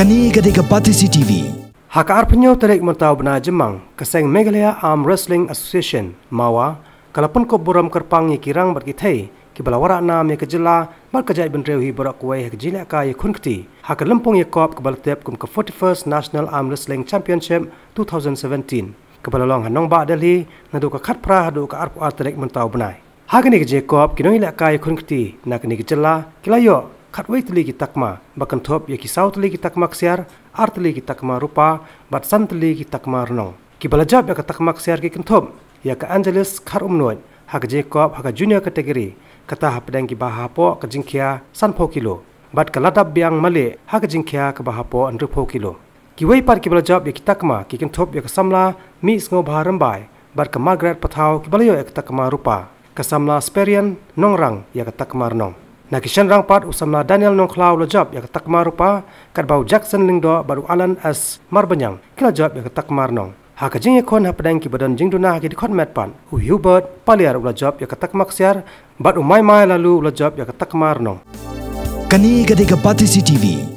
kani gade ga patisi tv hakar phnyo tarek MENTAU BENA jemang kaseng MEGALIA arm wrestling association mawa kalapan ko boram karpang kirang bar ki thai ki balawara na me ka jilla bar ka jai bentreu hi bara jilla ka ye khun kti hakar ye kop ka balatep kum ke 41st national arm wrestling championship 2017 kebala long hanong ba delhi na do ka khat phra do ka arpo atrek mentaw bnai hagani ke jekop kinoi la khunkti nakni ke chella kilayo खटवई तली की तकमा बकन थोप ये की साउथ ली की तकमा क्षेर अर्थ ली की तकमा रूपा बट संत ली की तकमा रनो कि बलजाब या का तकमा क्षेर की कंथोप या का एंजलिस खर उमनो हक जेकॉब हक जूनियर कैटेगरी कता हपडंग की बाहापो क जिंखिया सनफो किलो बट कलाटा ब्यांग मले हक जिंखिया क बाहापो अनरुफो किलो कि वही पर कि बलजाब ये की तकमा कि कंथोप या का समला मिस गो भारम बाय बट का माग्रेट पथाओ कि बलयो एक तकमा रूपा कसमला स्पेरियन नोंगरंग या का तकमा रनो Nakishan rangpat usamna Daniel Nongklau lejab yang tak marupa kat bau Jackson Lingdo baru Alan S. Marbenyang kena jab yang ketakma nong. Ha kajing ya kon hapadang ki badan jing duna kon dikhon metpan. U Hubert paliar ula jawab yang ketakma ksiar badu mai mai lalu ula jawab yang ketakma nong. Kani gadega Batisi TV.